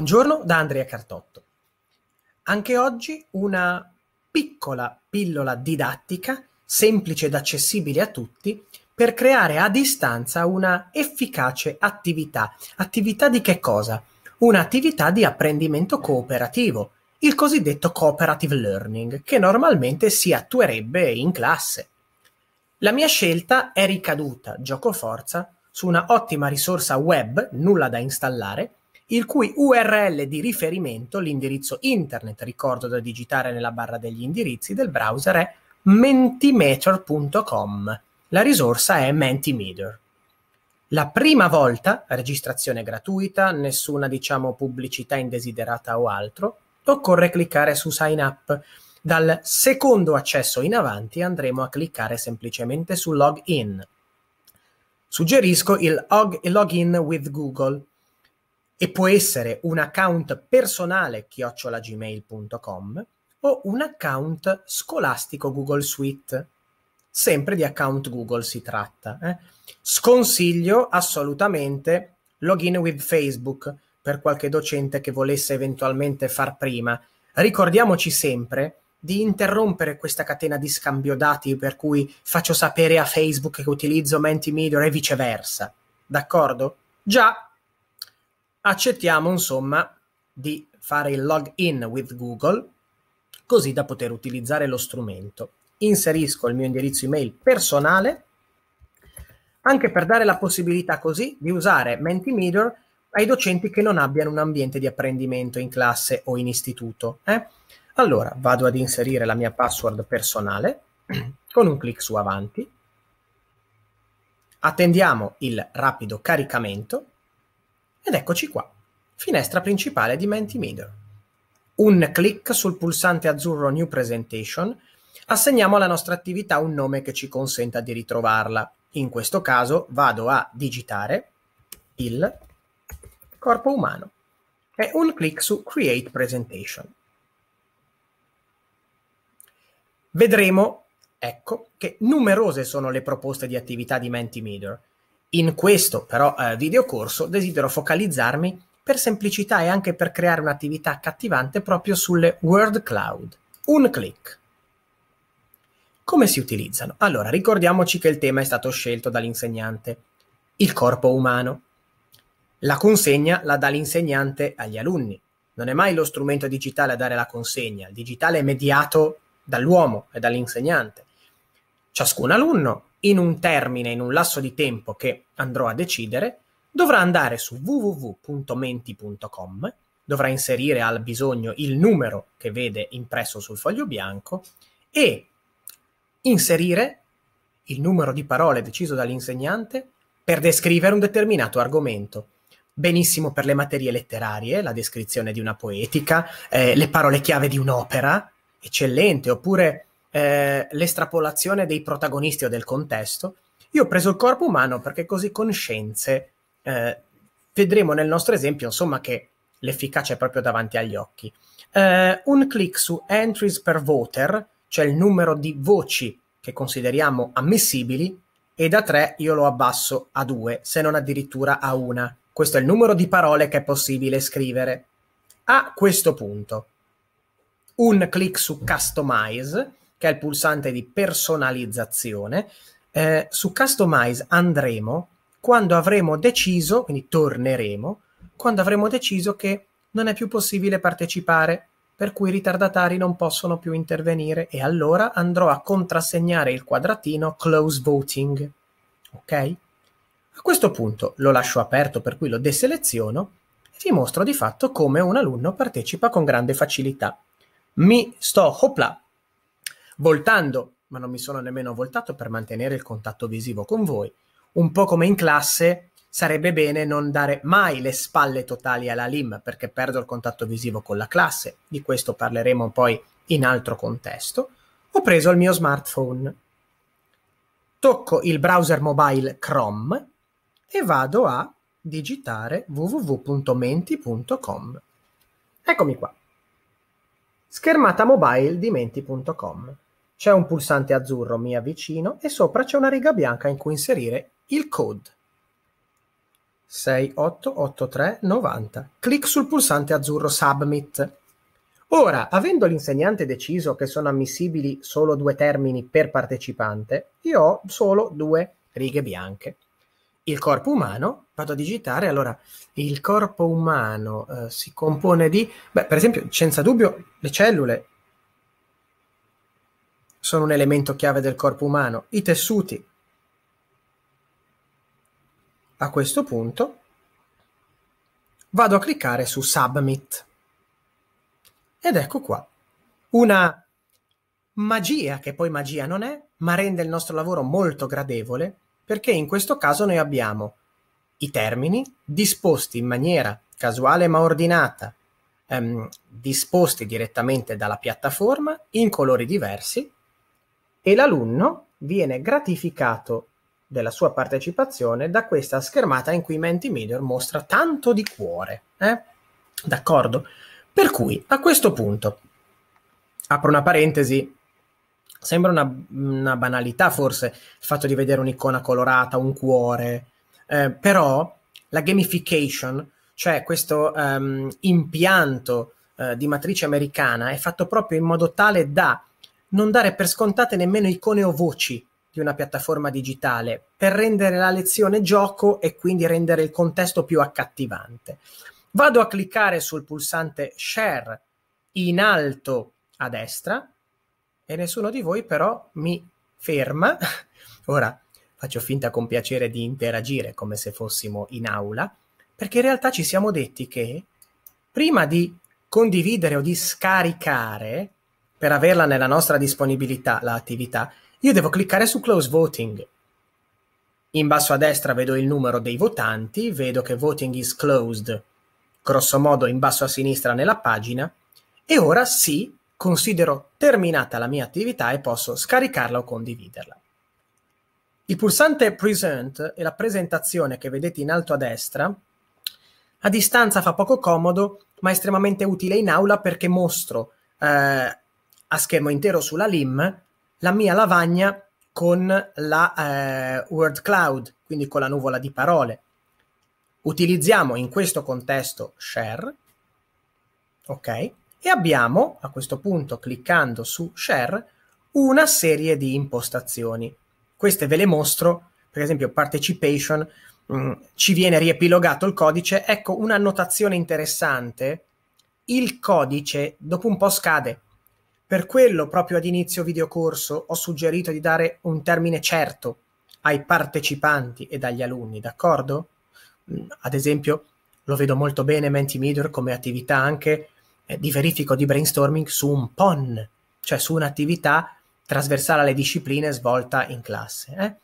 Buongiorno da Andrea Cartotto. Anche oggi una piccola pillola didattica, semplice ed accessibile a tutti, per creare a distanza una efficace attività. Attività di che cosa? Un'attività di apprendimento cooperativo, il cosiddetto cooperative learning, che normalmente si attuerebbe in classe. La mia scelta è ricaduta, gioco forza, su una ottima risorsa web, nulla da installare, il cui URL di riferimento, l'indirizzo internet, ricordo da digitare nella barra degli indirizzi del browser, è mentimeter.com. La risorsa è Mentimeter. La prima volta, registrazione gratuita, nessuna diciamo pubblicità indesiderata o altro, occorre cliccare su Sign Up. Dal secondo accesso in avanti andremo a cliccare semplicemente su Login. Suggerisco il log- Login with Google, e può essere un account personale chiocciolagmail.com o un account scolastico Google Suite. Sempre di account Google si tratta. Eh? Sconsiglio assolutamente login with Facebook per qualche docente che volesse eventualmente far prima. Ricordiamoci sempre di interrompere questa catena di scambio dati per cui faccio sapere a Facebook che utilizzo Mentimeter e viceversa. D'accordo? Già, accettiamo insomma di fare il login with Google così da poter utilizzare lo strumento. Inserisco il mio indirizzo email personale anche per dare la possibilità così di usare Mentimeter ai docenti che non abbiano un ambiente di apprendimento in classe o in istituto. Eh? Allora vado ad inserire la mia password personale con un clic su avanti, attendiamo il rapido caricamento ed eccoci qua, finestra principale di Mentimeter. Un clic sul pulsante azzurro New Presentation assegniamo alla nostra attività un nome che ci consenta di ritrovarla. In questo caso vado a digitare il corpo umano e un clic su Create Presentation. Vedremo, ecco, che numerose sono le proposte di attività di Mentimeter in questo però eh, videocorso desidero focalizzarmi per semplicità e anche per creare un'attività accattivante proprio sulle word cloud. Un click. Come si utilizzano? Allora, ricordiamoci che il tema è stato scelto dall'insegnante, il corpo umano. La consegna la dà l'insegnante agli alunni. Non è mai lo strumento digitale a dare la consegna, il digitale è mediato dall'uomo e dall'insegnante. Ciascun alunno in un termine, in un lasso di tempo che andrò a decidere, dovrà andare su www.menti.com, dovrà inserire al bisogno il numero che vede impresso sul foglio bianco e inserire il numero di parole deciso dall'insegnante per descrivere un determinato argomento. Benissimo per le materie letterarie, la descrizione di una poetica, eh, le parole chiave di un'opera, eccellente, oppure eh, l'estrapolazione dei protagonisti o del contesto, io ho preso il corpo umano perché così con scienze eh, vedremo nel nostro esempio, insomma, che l'efficacia è proprio davanti agli occhi. Eh, un clic su entries per voter, cioè il numero di voci che consideriamo ammissibili, e da 3 io lo abbasso a 2, se non addirittura a 1. Questo è il numero di parole che è possibile scrivere. A questo punto, un clic su Customize che è il pulsante di personalizzazione. Eh, su Customize andremo quando avremo deciso, quindi torneremo, quando avremo deciso che non è più possibile partecipare, per cui i ritardatari non possono più intervenire e allora andrò a contrassegnare il quadratino Close Voting. Ok? A questo punto lo lascio aperto, per cui lo deseleziono e vi mostro di fatto come un alunno partecipa con grande facilità. Mi sto, hopla, voltando, ma non mi sono nemmeno voltato per mantenere il contatto visivo con voi. Un po' come in classe, sarebbe bene non dare mai le spalle totali alla LIM perché perdo il contatto visivo con la classe, di questo parleremo poi in altro contesto. Ho preso il mio smartphone, tocco il browser mobile Chrome e vado a digitare www.menti.com. Eccomi qua. Schermata mobile di menti.com. C'è un pulsante azzurro "Mi avvicino" e sopra c'è una riga bianca in cui inserire il code (688390). Clic sul pulsante azzurro "Submit". Ora, avendo l'insegnante deciso che sono ammissibili solo due termini per partecipante, io ho solo due righe bianche. Il corpo umano, vado a digitare, allora il corpo umano eh, si compone di, beh, per esempio, senza dubbio le cellule sono un elemento chiave del corpo umano, i tessuti. A questo punto vado a cliccare su Submit. Ed ecco qua, una magia che poi magia non è, ma rende il nostro lavoro molto gradevole, perché in questo caso noi abbiamo i termini disposti in maniera casuale ma ordinata, ehm, disposti direttamente dalla piattaforma in colori diversi e l'alunno viene gratificato della sua partecipazione da questa schermata in cui Mentimeter mostra tanto di cuore. Eh? D'accordo? Per cui, a questo punto, apro una parentesi, sembra una, una banalità forse il fatto di vedere un'icona colorata, un cuore, eh, però la gamification, cioè questo um, impianto uh, di matrice americana, è fatto proprio in modo tale da non dare per scontate nemmeno icone o voci di una piattaforma digitale per rendere la lezione gioco e quindi rendere il contesto più accattivante. Vado a cliccare sul pulsante share in alto a destra e nessuno di voi però mi ferma. Ora faccio finta con piacere di interagire come se fossimo in aula, perché in realtà ci siamo detti che prima di condividere o di scaricare per averla nella nostra disponibilità, l'attività, io devo cliccare su Close Voting. In basso a destra vedo il numero dei votanti, vedo che Voting is Closed, grosso modo in basso a sinistra nella pagina, e ora sì, considero terminata la mia attività e posso scaricarla o condividerla. Il pulsante Present e la presentazione che vedete in alto a destra a distanza fa poco comodo, ma estremamente utile in aula perché mostro eh, a schermo intero sulla LIM la mia lavagna con la eh, word cloud, quindi con la nuvola di parole. Utilizziamo in questo contesto share, ok? E abbiamo a questo punto, cliccando su share, una serie di impostazioni. Queste ve le mostro, per esempio participation, mh, mm, ci viene riepilogato il codice. Ecco, una notazione interessante, il codice dopo un po' scade, per quello, proprio ad inizio videocorso, ho suggerito di dare un termine certo ai partecipanti e agli alunni, d'accordo? Mm, ad esempio, lo vedo molto bene Mentimeter come attività anche eh, di verifico di brainstorming su un PON, cioè su un'attività trasversale alle discipline svolta in classe. Eh?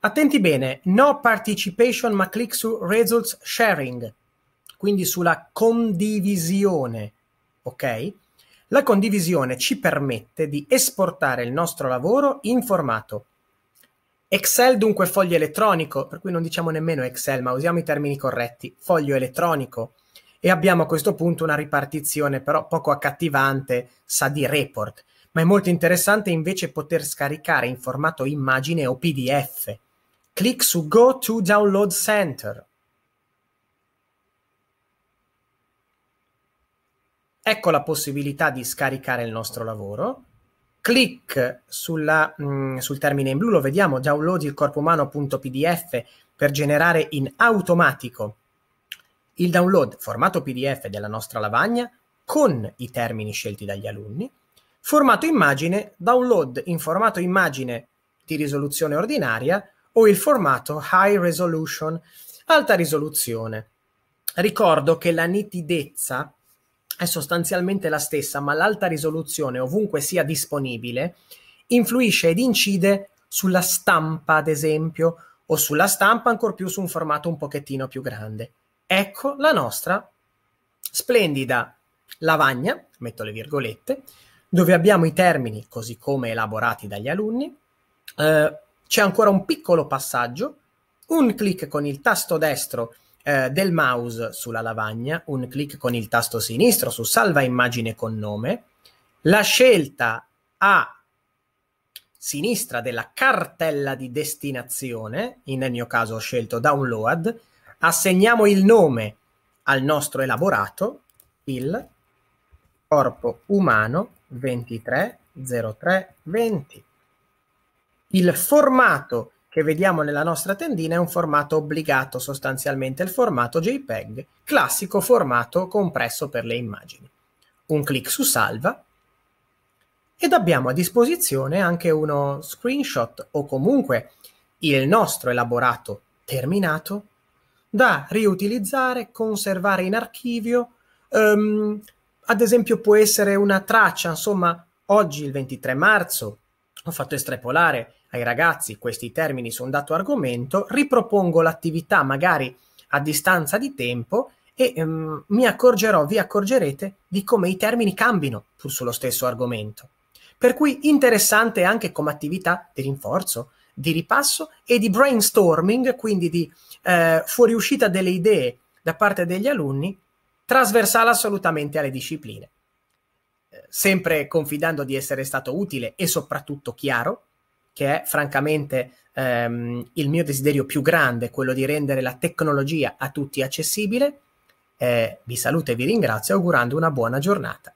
Attenti bene, no participation ma click su results sharing, quindi sulla condivisione, ok? La condivisione ci permette di esportare il nostro lavoro in formato. Excel dunque foglio elettronico, per cui non diciamo nemmeno Excel, ma usiamo i termini corretti, foglio elettronico. E abbiamo a questo punto una ripartizione però poco accattivante, sa di report, ma è molto interessante invece poter scaricare in formato immagine o PDF. Clic su Go to Download Center. ecco la possibilità di scaricare il nostro lavoro. Clic sulla, mh, mm, sul termine in blu, lo vediamo, download il corpo umano.pdf per generare in automatico il download formato PDF della nostra lavagna con i termini scelti dagli alunni. Formato immagine, download in formato immagine di risoluzione ordinaria o il formato high resolution, alta risoluzione. Ricordo che la nitidezza è sostanzialmente la stessa, ma l'alta risoluzione, ovunque sia disponibile, influisce ed incide sulla stampa, ad esempio, o sulla stampa ancor più su un formato un pochettino più grande. Ecco la nostra splendida lavagna, metto le virgolette, dove abbiamo i termini così come elaborati dagli alunni. Eh, c'è ancora un piccolo passaggio, un clic con il tasto destro eh, del mouse sulla lavagna, un clic con il tasto sinistro su salva immagine con nome, la scelta a sinistra della cartella di destinazione, nel mio caso ho scelto download, assegniamo il nome al nostro elaborato, il corpo umano 230320. Il formato che vediamo nella nostra tendina è un formato obbligato sostanzialmente, il formato JPEG, classico formato compresso per le immagini. Un clic su salva ed abbiamo a disposizione anche uno screenshot o comunque il nostro elaborato terminato da riutilizzare, conservare in archivio, um, ad esempio può essere una traccia, insomma oggi il 23 marzo ho fatto estrapolare ai ragazzi questi termini su un dato argomento, ripropongo l'attività magari a distanza di tempo e um, mi accorgerò, vi accorgerete di come i termini cambino pur sullo stesso argomento. Per cui interessante anche come attività di rinforzo, di ripasso e di brainstorming, quindi di eh, fuoriuscita delle idee da parte degli alunni, trasversale assolutamente alle discipline sempre confidando di essere stato utile e soprattutto chiaro, che è francamente ehm, il mio desiderio più grande, quello di rendere la tecnologia a tutti accessibile. Eh, vi saluto e vi ringrazio augurando una buona giornata.